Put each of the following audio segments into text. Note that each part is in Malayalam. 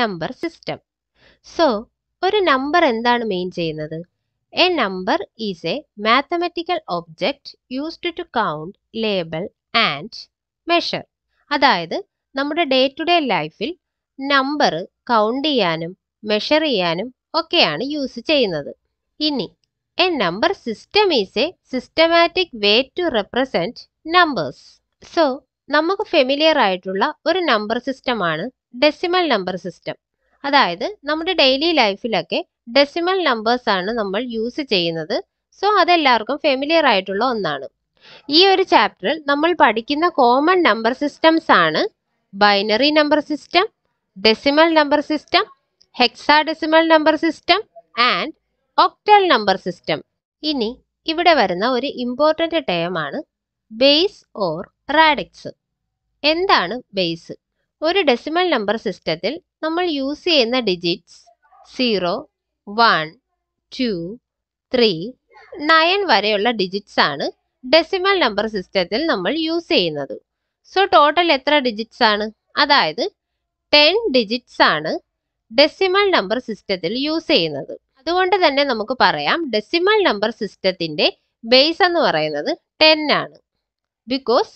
നമ്പർ സിസ്റ്റം സോ ഒരു നമ്പർ എന്താണ് മെയിൻ ചെയ്യുന്നത് a number is a mathematical object used to count label and measure അതായത് നമ്മുടെ ഡേ ടു ഡേ ലൈഫിൽ നമ്പർ കൗണ്ട് ചെയ്യാനും മെഷർ ചെയ്യാനും ഒക്കെയാണ് യൂസ് ചെയ്യുന്നത് ഇനി a number system is a systematic way to represent numbers so നമുക്ക് ഫെമിലിയർ ആയിട്ടുള്ള ഒരു നമ്പർ സിസ്റ്റമാണ് ഡെസിമൽ നമ്പർ സിസ്റ്റം അതായത് നമ്മുടെ ഡെയിലി ലൈഫിലൊക്കെ ഡെസിമൽ നമ്പേഴ്സ് ആണ് നമ്മൾ യൂസ് ചെയ്യുന്നത് സോ അതെല്ലാവർക്കും ഫെമിലിയർ ആയിട്ടുള്ള ഒന്നാണ് ഈ ഒരു ചാപ്റ്ററിൽ നമ്മൾ പഠിക്കുന്ന കോമൺ നമ്പർ സിസ്റ്റംസ് ആണ് binary number system decimal number system hexadecimal number system and octal number system ഇനി ഇവിടെ വരുന്ന ഒരു ഇമ്പോർട്ടൻ്റ് ആണ് ബേസ് ഓർ റാഡിക്സ് എന്താണ് ബേസ് ഒരു ഡെസിമൽ നമ്പർ സിസ്റ്റത്തിൽ നമ്മൾ യൂസ് ചെയ്യുന്ന digits zero one two three nine വരെയുള്ള ഡിജിറ്റ്സ് ആണ് ഡെസിമൽ നമ്പർ സിസ്റ്റത്തിൽ നമ്മൾ യൂസ് ചെയ്യുന്നത് സോ ടോട്ടൽ എത്ര ഡിജിറ്റ്സ് ആണ് അതായത് ടെൻ ഡിജിറ്റ്സ് ആണ് ഡെസിമൽ നമ്പർ സിസ്റ്റത്തിൽ യൂസ് ചെയ്യുന്നത് അതുകൊണ്ട് തന്നെ നമുക്ക് പറയാം ഡെസിമൽ നമ്പർ സിസ്റ്റത്തിന്റെ ബേസ് എന്ന് പറയുന്നത് ടെൻ ആണ് ബിക്കോസ്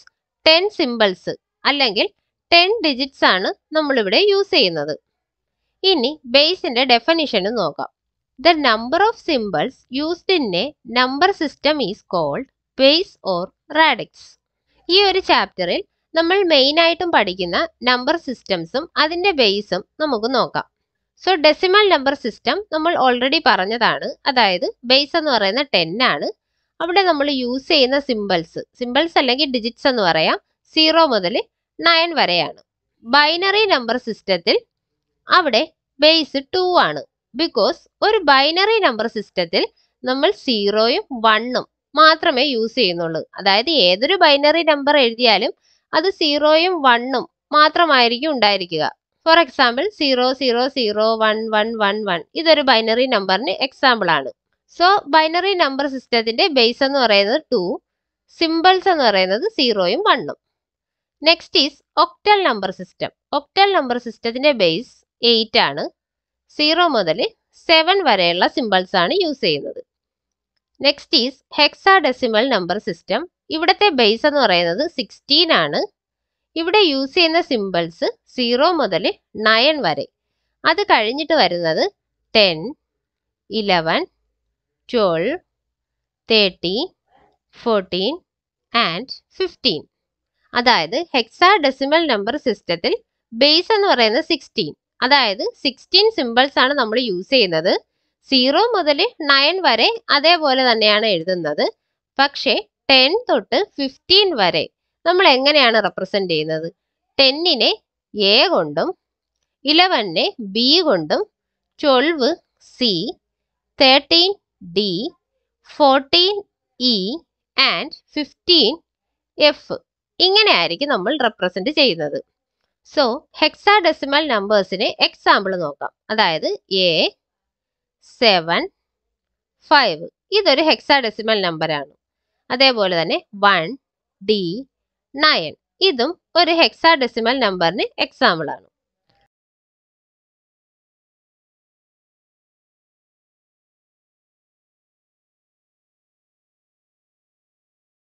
ടെൻ സിമ്പിൾസ് അല്ലെങ്കിൽ ടെൻ ഡിജിറ്റ്സ് ആണ് നമ്മളിവിടെ യൂസ് ചെയ്യുന്നത് ഇനി ബേസിന്റെ ഡെഫിനിഷന് നോക്കാം the number of symbols used in a number system is called base or radix ഈ ഒരു ചാപ്റ്ററിൽ നമ്മൾ ആയിട്ടും പഠിക്കുന്ന നമ്പർ സിസ്റ്റംസും അതിന്റെ ബേസും നമുക്ക് നോക്കാം സോ ഡെസിമൽ നമ്പർ സിസ്റ്റം നമ്മൾ ഓൾറെഡി പറഞ്ഞതാണ് അതായത് ബേസ് എന്ന് പറയുന്ന ടെൻ ആണ് അവിടെ നമ്മൾ യൂസ് ചെയ്യുന്ന സിമ്പിൾസ് സിമ്പിൾസ് അല്ലെങ്കിൽ ഡിജിറ്റ്സ് എന്ന് പറയാം സീറോ മുതൽ നയൻ വരെയാണ് ബൈനറി നമ്പർ സിസ്റ്റത്തിൽ അവിടെ ബേസ് ടു ആണ് ബിക്കോസ് ഒരു ബൈനറി നമ്പർ സിസ്റ്റത്തിൽ നമ്മൾ സീറോയും വണ്ണും മാത്രമേ യൂസ് ചെയ്യുന്നുള്ളൂ അതായത് ഏതൊരു ബൈനറി നമ്പർ എഴുതിയാലും അത് സീറോയും വണ്ണും മാത്രമായിരിക്കും ഉണ്ടായിരിക്കുക for example zero zero zero one one one one ഇതൊരു ബൈനറി നമ്പറിന് എക്സാമ്പിൾ ആണ് സോ ബൈനറി നമ്പർ സിസ്റ്റത്തിന്റെ ബേസ് എന്ന് പറയുന്നത് ടു സിമ്പിൾസ് എന്ന് പറയുന്നത് സീറോയും വണ്ണും next is octal number system octal number സിസ്റ്റത്തിന്റെ ബേസ് എയ്റ്റ് ആണ് സീറോ മുതൽ സെവൻ വരെയുള്ള സിമ്പിൾസ് ആണ് യൂസ് ചെയ്യുന്നത് next is hexadecimal number system ഇവിടുത്തെ ബേസ് എന്ന് പറയുന്നത് സിക്സ്റ്റീൻ ആണ് ഇവിടെ യൂസ് ചെയ്യുന്ന സിമ്പിൾസ് സീറോ മുതൽ നയൻ വരെ അത് കഴിഞ്ഞിട്ട് വരുന്നത് ten eleven twelve thirteen fourteen and fifteen അതായത് ഹെക്സാ ഡെസിമൽ നമ്പർ സിസ്റ്റത്തിൽ ബേസ് എന്ന് പറയുന്നത് സിക്സ്റ്റീൻ അതായത് സിക്സ്റ്റീൻ സിമ്പിൾസ് ആണ് നമ്മൾ യൂസ് ചെയ്യുന്നത് സീറോ മുതൽ നയൻ വരെ അതേപോലെ തന്നെയാണ് എഴുതുന്നത് പക്ഷേ ടെൻ തൊട്ട് ഫിഫ്റ്റീൻ വരെ നമ്മൾ എങ്ങനെയാണ് റെപ്രസെൻ്റ് ചെയ്യുന്നത് ടെന്നിനെ എ കൊണ്ടും ഇലവനെ ബി കൊണ്ടും twelve C thirteen D fourteen E and fifteen F ഇങ്ങനെയായിരിക്കും നമ്മൾ റെപ്രസെന്റ് ചെയ്യുന്നത് സോ ഹെക്സാ ഡെസിമൽ നമ്പേഴ്സിന് എക്സാമ്പിൾ നോക്കാം അതായത് എ സെവൻ ഫൈവ് ഇതൊരു ഹെക്സാ ഡെസിമൽ നമ്പറാണ് അതേപോലെ തന്നെ വൺ ഡി നയൻ ഇതും ഒരു ഹെക്സാ ഡെസിമൽ നമ്പറിന് എക്സാമ്പിൾ ആണ്